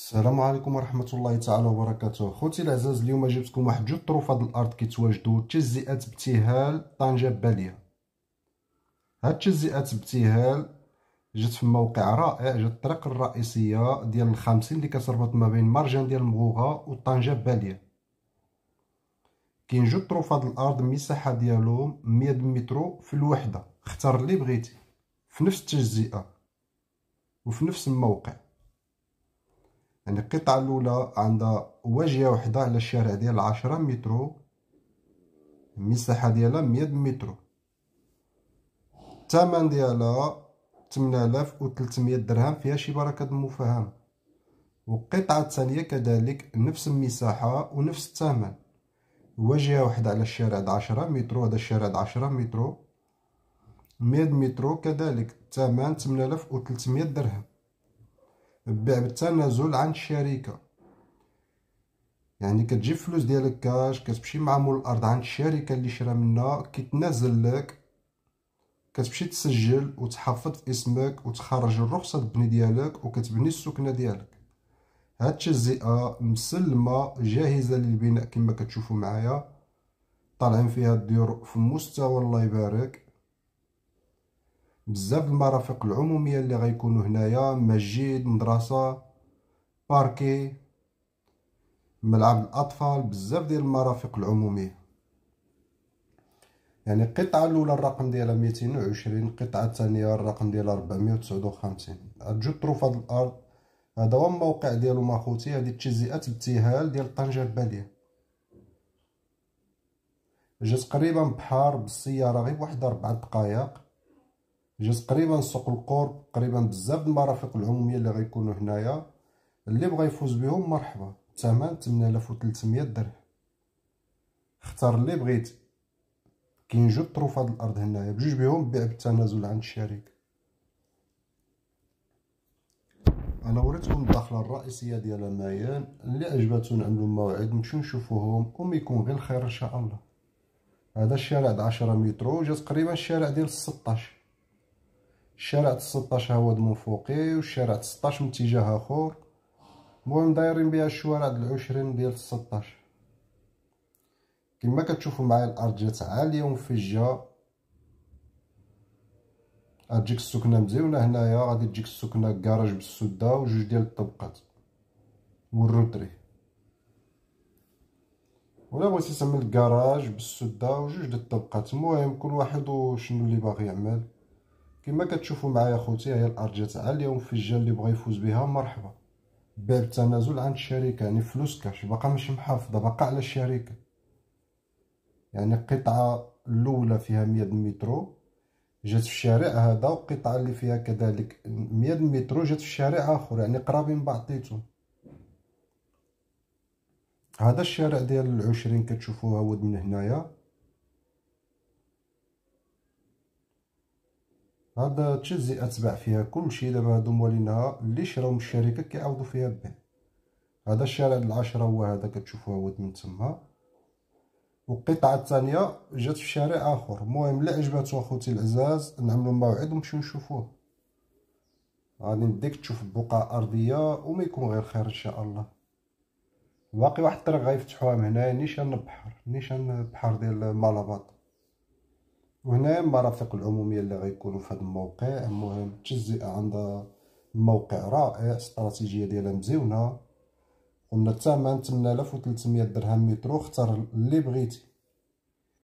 السلام عليكم ورحمة الله تعالى وبركاته خوتي العزاز اليوم جبتكم واحد جوج طروفات الأرض كيتواجدوا تجزئات ابتهال طنجة بالية هاد تجزئات ابتهال جات في موقع رائع جات الطريق الرئيسية ديال الخمسين اللي كتربط ما بين مرجان ديال المغوغة وطنجة بالية كاين جوج طروفات الأرض المساحة ديالهم مية مترو في الوحدة اختار اللي بغيتي في نفس التجزئة وفي نفس الموقع يعني القطعة الأولى عندها واجهة وحدة على الشارع ديال عشرة مترو المساحة ديالها مية مترو الثمن ديالها تمنالاف أو تلتمية درهم فيها شي بركة المفاهمة والقطعة الثانية كذلك نفس المساحة ونفس الثمن واجهة وحدة على الشارع عشرة مترو هذا الشارع عشرة مترو مية مترو كذلك الثمن تمنالاف أو تلتمية درهم بيع بالتنازل عند الشركه يعني كتجيب فلوس ديالك كاش كتمشي مع مول الارض عند الشركه اللي شرا منها كيتنازل لك كتمشي تسجل وتحافظ في اسمك وتخرج الرخصه البني ديالك وكتبني السكنه ديالك هاد التجزئه مسلمه جاهزه للبناء كما كتشوفوا معايا طالعين فيها الديور في مستوى الله يبارك بزاف المرافق العموميه اللي غيكونوا هنايا مسجد مدرسه باركي ملعب الاطفال بزاف ديال المرافق العموميه يعني القطعه الاولى الرقم ديالها 220 القطعه الثانيه الرقم ديالها 459 ارجو تروف هاد الارض هذا هو الموقع ديالو ماخوتي هذه تجزئات ابتهال ديال طنجه الباليه جات قريبا بحار بالسياره غير واحد 4 دقائق جات قريبا سوق القرب قريبا بزاف المرافق العموميه اللي غيكونوا هنايا اللي بغى يفوز بهم مرحبا بثمن 8300 درهم اختار اللي بغيت كاين جوج طروف هاد الارض هنايا بجوج بهم بيع بالتنازل عند الشريك انا وريتكم الداخله الرئيسيه ديال المايان اللي عجباتو نعملو موعد نمشيو نشوفوهم وما يكون غير الخير ان شاء الله هذا الشارع د 10 مترو جات تقريبا الشارع ديال 16 الشارع 16 هو من فوقي والشارع 16 من اتجاه اخر المهم دايرين بها الشوارع د العشرين ديال 16 كما كتشوفوا معايا الارض جات عاليه ومفجه غتجيك السكنه مزيونه هنايا غادي تجيك السكنه كراج بالسده وجوج ديال الطبقات والروتري ولا بغيتي تعمل كراج بالسده وجوج ديال الطبقات المهم كل واحد وشنو اللي باغي يعمل كما كتشوفوا معايا خوتي هي الارجه تاع اليوم في الجال اللي بغى يفوز بها مرحبا باب التنازل عند الشركه يعني فلوس كاش باقا ماشي محافظه باقا على الشركه يعني القطعه الاولى فيها 100 مترو جات في الشارع هذا والقطعه اللي فيها كذلك 100 مترو جات في الشارع اخر يعني قرابين بعضيتهم هذا الشارع ديال العشرين كتشوفوه هود من هنايا هاد التشيزي اتبع فيها كلشي دابا هادو موالينها اللي شراو من الشركه كيعوضوا فيها البيع هذا الشارع العشرة هو هذا كتشوفوه هو من تما والقطعة الثانية جات في شارع آخر المهم لا عجباتو أخوتي العزاز نعملو موعد ونمشيو نشوفوه غادي نديك تشوف بقعة أرضية وما يكون غير خير إن شاء الله باقي واحد الطريق غيفتحوها من هنايا نيشان البحر نيشان البحر ديال مالاباط وهنا المرافق العموميه اللي غيكونوا في هذا الموقع المهم التجزئه عندها الموقع رائع استراتيجيه ديالها مزيونه قلنا الثمن 8300 درهم مترو اختار اللي بغيتي